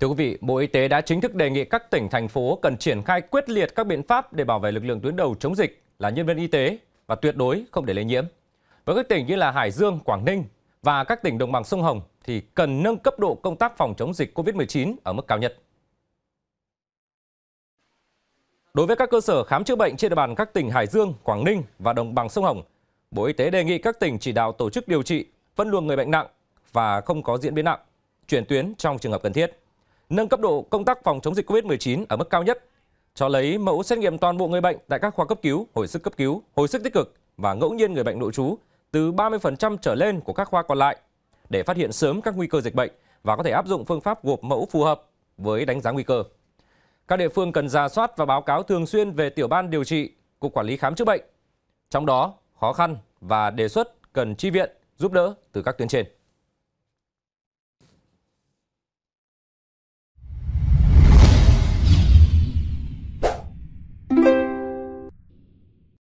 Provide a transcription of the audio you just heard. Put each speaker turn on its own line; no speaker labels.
Thưa quý vị, Bộ Y tế đã chính thức đề nghị các tỉnh, thành phố cần triển khai quyết liệt các biện pháp để bảo vệ lực lượng tuyến đầu chống dịch là nhân viên y tế và tuyệt đối không để lây nhiễm. Với các tỉnh như là Hải Dương, Quảng Ninh và các tỉnh đồng bằng sông Hồng thì cần nâng cấp độ công tác phòng chống dịch COVID-19 ở mức cao nhất. Đối với các cơ sở khám chữa bệnh trên địa bàn các tỉnh Hải Dương, Quảng Ninh và đồng bằng sông Hồng, Bộ Y tế đề nghị các tỉnh chỉ đạo tổ chức điều trị, phân luồng người bệnh nặng và không có diễn biến nặng, chuyển tuyến trong trường hợp cần thiết nâng cấp độ công tác phòng chống dịch COVID-19 ở mức cao nhất, cho lấy mẫu xét nghiệm toàn bộ người bệnh tại các khoa cấp cứu, hồi sức cấp cứu, hồi sức tích cực và ngẫu nhiên người bệnh nội trú từ 30% trở lên của các khoa còn lại để phát hiện sớm các nguy cơ dịch bệnh và có thể áp dụng phương pháp gộp mẫu phù hợp với đánh giá nguy cơ. Các địa phương cần ra soát và báo cáo thường xuyên về tiểu ban điều trị, cục quản lý khám chữa bệnh. Trong đó, khó khăn và đề xuất cần chi viện, giúp đỡ từ các tuyến trên.